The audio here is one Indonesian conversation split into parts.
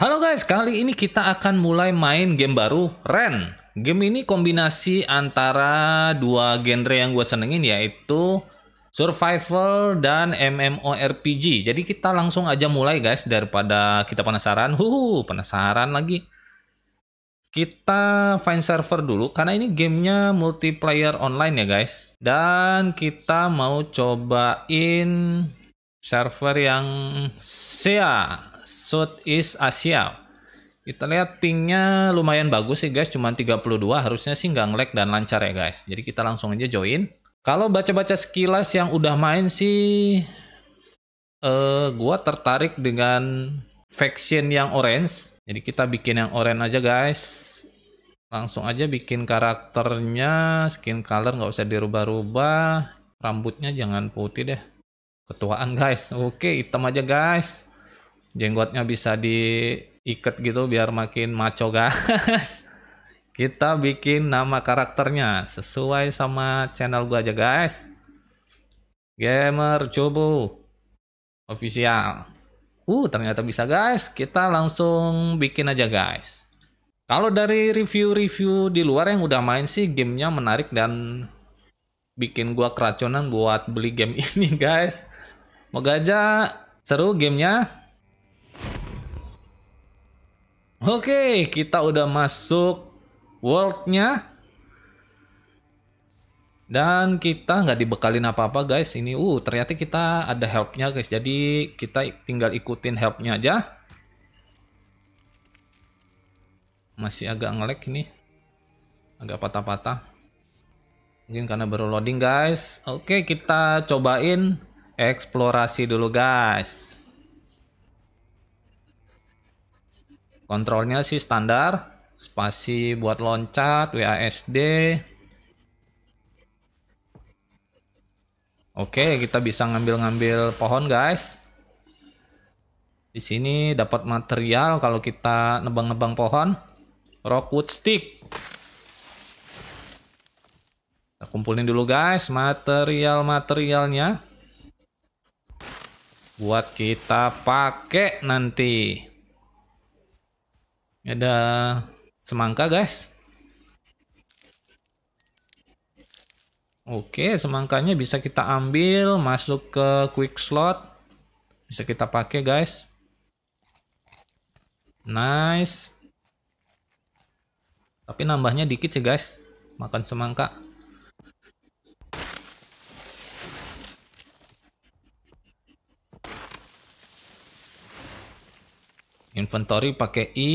Halo guys, kali ini kita akan mulai main game baru, Ren. Game ini kombinasi antara dua genre yang gue senengin yaitu survival dan MMORPG. Jadi kita langsung aja mulai guys daripada kita penasaran. Huhu, penasaran lagi. Kita find server dulu karena ini gamenya multiplayer online ya guys. Dan kita mau cobain server yang SEA Southeast Asia. Kita lihat pingnya lumayan bagus sih guys, cuma 32 harusnya sih nggak ngelag dan lancar ya guys. Jadi kita langsung aja join. Kalau baca-baca sekilas yang udah main sih, uh, gua tertarik dengan faction yang orange. Jadi kita bikin yang orange aja guys. Langsung aja bikin karakternya, skin color nggak usah dirubah-rubah. Rambutnya jangan putih deh. Ketuaan guys. Oke, hitam aja guys. Jenggotnya bisa diikat gitu biar makin maco guys. Kita bikin nama karakternya sesuai sama channel gua aja guys. Gamer coba, official. Uh, ternyata bisa guys. Kita langsung bikin aja guys. Kalau dari review-review di luar yang udah main sih gamenya menarik dan bikin gua keracunan buat beli game ini guys. semoga aja seru gamenya. Oke, kita udah masuk worldnya. Dan kita nggak dibekalin apa-apa guys. Ini uh ternyata kita ada helpnya guys. Jadi kita tinggal ikutin helpnya aja. Masih agak ngelek ini. Agak patah-patah. Mungkin karena baru loading guys. Oke kita cobain eksplorasi dulu guys. Kontrolnya sih standar, spasi buat loncat, WASD. Oke, kita bisa ngambil-ngambil pohon, guys. Di sini dapat material kalau kita nebang-nebang pohon. Rockwood stick. Kita kumpulin dulu, guys, material-materialnya buat kita pakai nanti. Ada semangka, guys. Oke, semangkanya bisa kita ambil, masuk ke quick slot. Bisa kita pakai, guys. Nice. Tapi nambahnya dikit sih, guys. Makan semangka. Inventory pakai I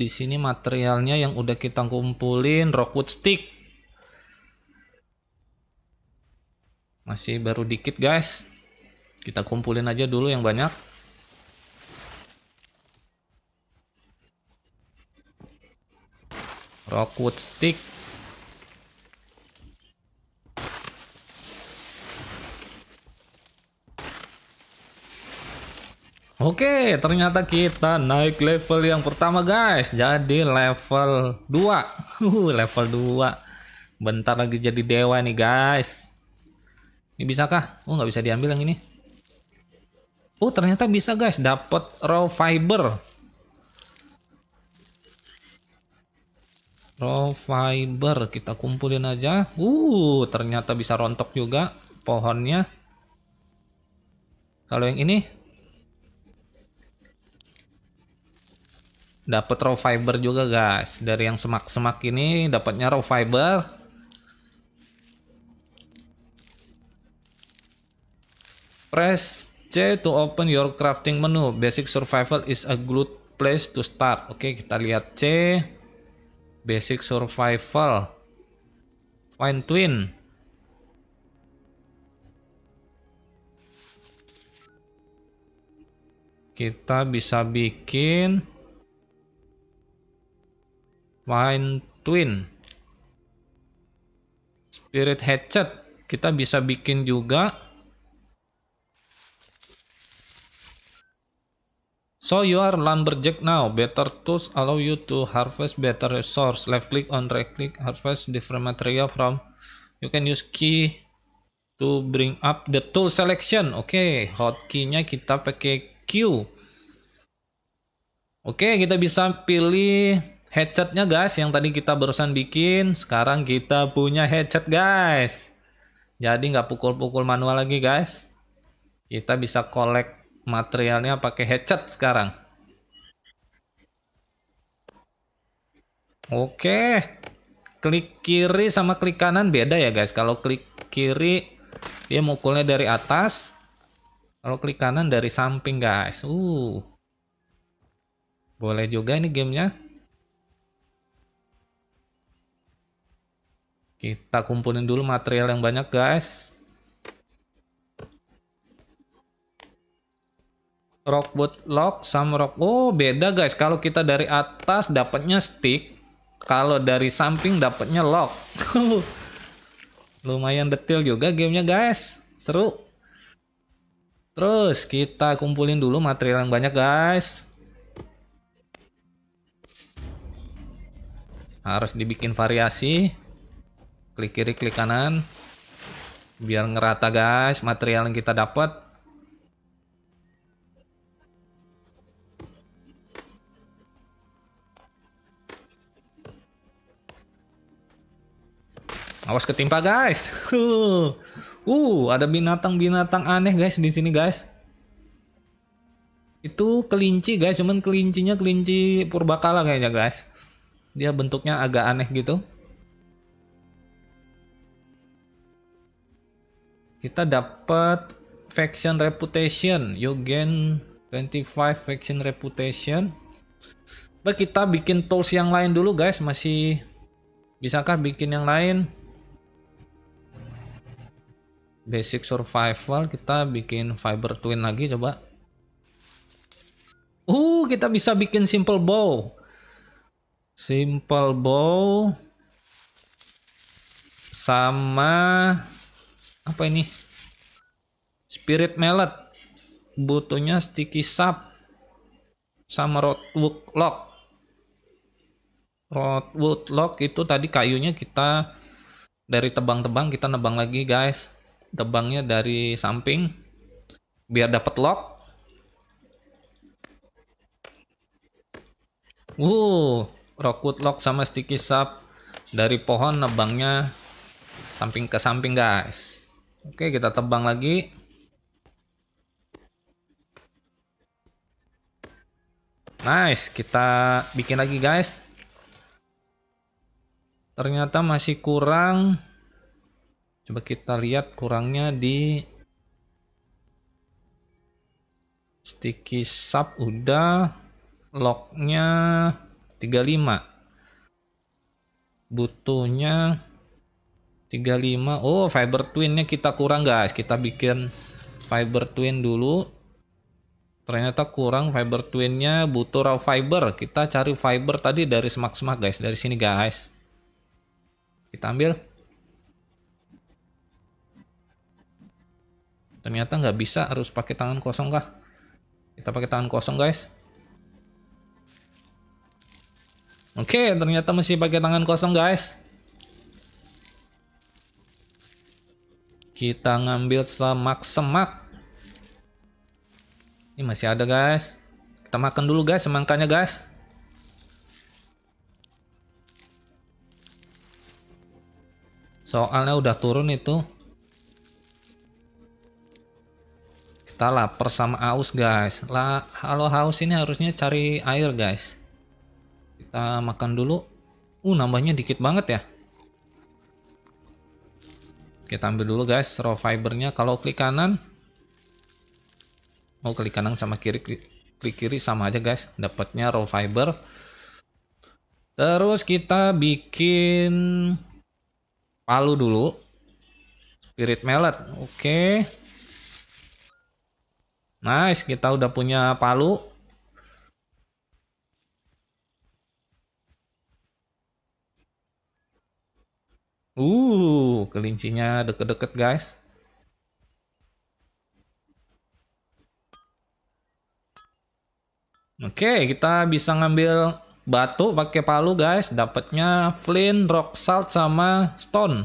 di sini materialnya yang udah kita kumpulin rockwood stick masih baru dikit guys kita kumpulin aja dulu yang banyak rockwood stick Oke, ternyata kita naik level yang pertama guys. Jadi level 2. Uh, level 2. Bentar lagi jadi dewa nih guys. Ini bisakah? Oh, nggak bisa diambil yang ini. Oh, ternyata bisa guys. Dapat raw fiber. Raw fiber. Kita kumpulin aja. Uh, ternyata bisa rontok juga pohonnya. Kalau yang ini dapat raw fiber juga guys dari yang semak-semak ini dapatnya raw fiber press C to open your crafting menu basic survival is a good place to start oke kita lihat C basic survival find twin kita bisa bikin Wine Twin. Spirit Hatchet. Kita bisa bikin juga. So you are lumberjack now. Better tools allow you to harvest better resource. Left click on right click harvest different material from. You can use key to bring up the tool selection. Oke, okay, hotkey-nya kita pakai Q. Oke, okay, kita bisa pilih headsetnya guys yang tadi kita barusan bikin sekarang kita punya headset guys jadi nggak pukul-pukul manual lagi guys kita bisa collect materialnya pakai headset sekarang oke klik kiri sama klik kanan beda ya guys kalau klik kiri dia mukulnya dari atas kalau klik kanan dari samping guys uh boleh juga ini gamenya Kita kumpulin dulu material yang banyak guys. Rockwood lock sama rock. Oh, beda guys. Kalau kita dari atas dapatnya stick, kalau dari samping dapatnya lock. Lumayan detail juga gamenya guys. Seru. Terus kita kumpulin dulu material yang banyak guys. Harus dibikin variasi klik kiri klik kanan biar ngerata guys material yang kita dapat awas ketimpa guys uh, ada binatang-binatang aneh guys di sini guys itu kelinci guys cuman kelincinya kelinci purbakala kayaknya guys dia bentuknya agak aneh gitu kita dapat faction reputation you gain 25 faction reputation Nah, kita bikin tools yang lain dulu guys masih bisakah bikin yang lain basic survival kita bikin fiber twin lagi coba uh kita bisa bikin simple bow simple bow sama apa ini spirit mallet butuhnya sticky sap sama rotwood lock rotwood lock itu tadi kayunya kita dari tebang-tebang kita nebang lagi guys tebangnya dari samping biar dapat lock Wuh, rockwood lock sama sticky sap dari pohon nebangnya samping ke samping guys. Oke, kita tebang lagi. Nice, kita bikin lagi guys. Ternyata masih kurang. Coba kita lihat kurangnya di sticky sub udah locknya 35 butuhnya 35 oh fiber twinnya kita kurang guys kita bikin fiber twin dulu ternyata kurang fiber twinnya butuh raw fiber kita cari fiber tadi dari semak semak guys dari sini guys kita ambil ternyata nggak bisa harus pakai tangan kosong kah kita pakai tangan kosong guys oke ternyata masih pakai tangan kosong guys Kita ngambil semak-semak. Ini masih ada guys. Kita makan dulu guys semangkanya guys. Soalnya udah turun itu. Kita lapar sama haus guys. Lah, halo haus ini harusnya cari air guys. Kita makan dulu. Uh, nambahnya dikit banget ya. Kita ambil dulu guys raw fibernya. Kalau klik kanan, mau klik kanan sama kiri, klik, klik kiri sama aja guys. Dapatnya raw fiber. Terus kita bikin palu dulu. Spirit Mallet. Oke. Okay. Nice, kita udah punya palu. Uh, kelincinya deket-deket guys. Oke, kita bisa ngambil batu pakai palu guys. Dapatnya flint, rock salt sama stone.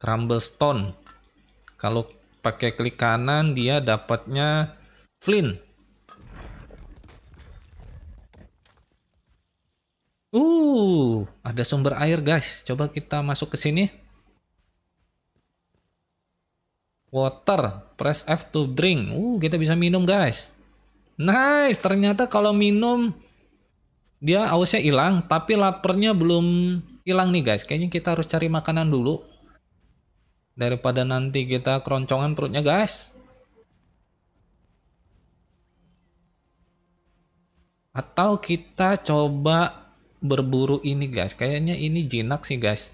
Crumble stone. Kalau pakai klik kanan dia dapatnya flint. Uh, ada sumber air guys. Coba kita masuk ke sini. Water, press F to drink. Uh, kita bisa minum guys. Nice, ternyata kalau minum dia ausnya hilang, tapi lapernya belum hilang nih guys. Kayaknya kita harus cari makanan dulu. Daripada nanti kita keroncongan perutnya guys. Atau kita coba berburu ini guys. Kayaknya ini jinak sih guys.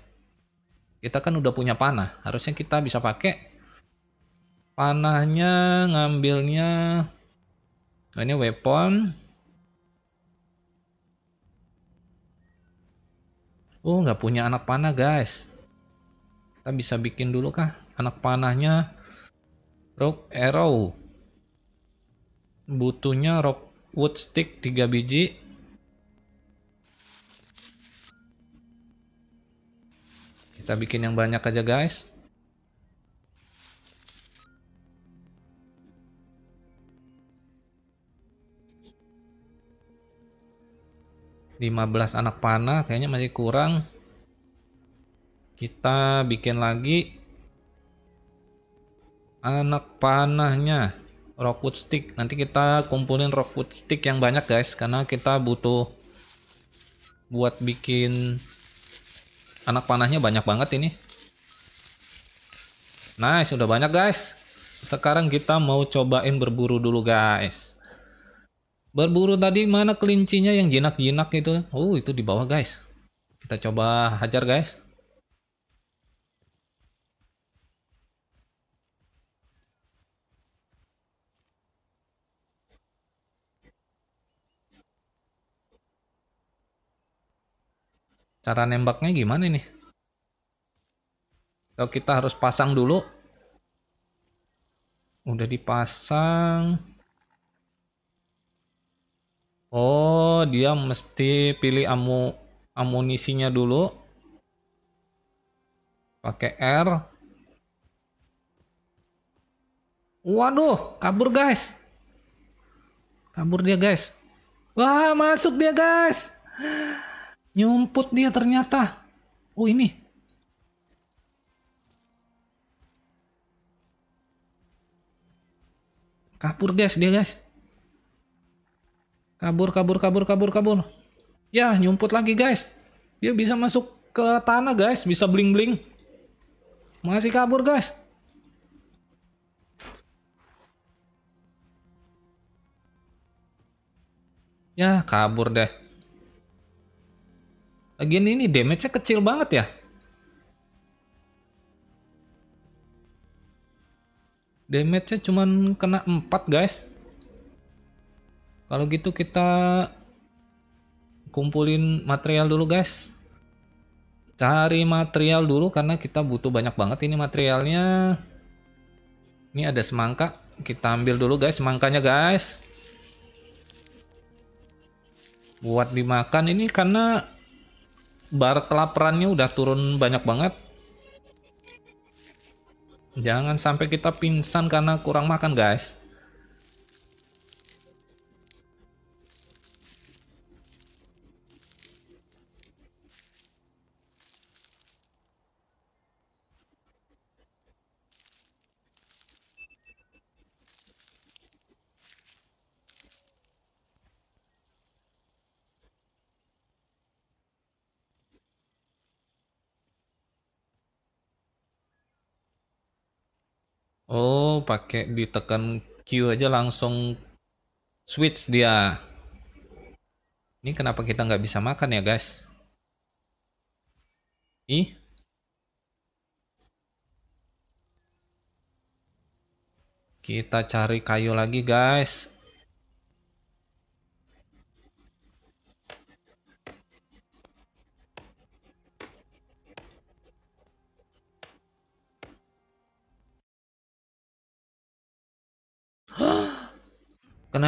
Kita kan udah punya panah. Harusnya kita bisa pakai. Panahnya ngambilnya. oh, ini weapon. Oh nggak punya anak panah guys. Kita bisa bikin dulu kah anak panahnya rock arrow. Butuhnya rock wood stick 3 biji. Kita bikin yang banyak aja guys. Lima belas anak panah kayaknya masih kurang. Kita bikin lagi anak panahnya rockwood stick. Nanti kita kumpulin rockwood stick yang banyak guys karena kita butuh buat bikin anak panahnya banyak banget ini. Nice, sudah banyak guys. Sekarang kita mau cobain berburu dulu guys. Berburu tadi mana kelincinya yang jinak-jinak itu? Oh, itu di bawah guys. Kita coba hajar guys. Cara nembaknya gimana nih? Kalau kita harus pasang dulu. Udah dipasang. Oh, dia mesti pilih amu amunisinya dulu. Pakai R. Waduh, kabur guys. Kabur dia guys. Wah, masuk dia guys. Nyumput dia ternyata. Oh ini. Kabur guys dia guys. Kabur kabur kabur kabur kabur. Ya nyumput lagi guys. Dia bisa masuk ke tanah guys. Bisa bling bling. Masih kabur guys. Ya kabur deh. Lagian ini damage-nya kecil banget ya. Damage-nya cuman kena 4 guys. Kalau gitu kita kumpulin material dulu guys. Cari material dulu karena kita butuh banyak banget ini materialnya. Ini ada semangka. Kita ambil dulu guys semangkanya guys. Buat dimakan ini karena bar kelaparannya udah turun banyak banget. Jangan sampai kita pingsan karena kurang makan, guys. Oh, pakai ditekan Q aja langsung switch dia. Ini kenapa kita nggak bisa makan ya, guys? Ih. Kita cari kayu lagi, guys.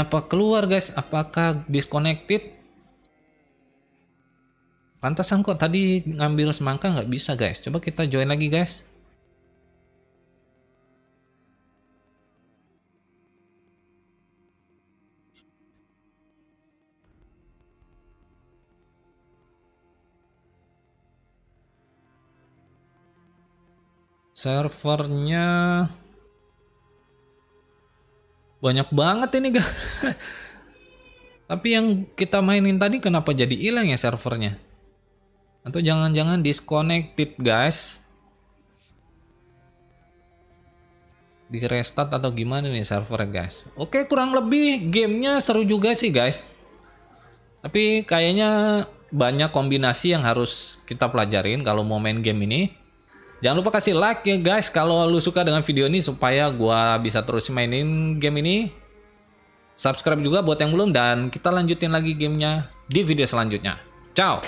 Kenapa keluar guys? Apakah disconnected? Pantasan kok tadi ngambil semangka nggak bisa guys. Coba kita join lagi guys. Servernya banyak banget ini guys. tapi yang kita mainin tadi kenapa jadi hilang ya servernya atau jangan-jangan disconnected guys di restart atau gimana nih server guys oke kurang lebih gamenya seru juga sih guys tapi kayaknya banyak kombinasi yang harus kita pelajarin kalau mau main game ini Jangan lupa kasih like ya guys kalau lu suka dengan video ini supaya gua bisa terus mainin game ini. Subscribe juga buat yang belum dan kita lanjutin lagi gamenya di video selanjutnya. Ciao!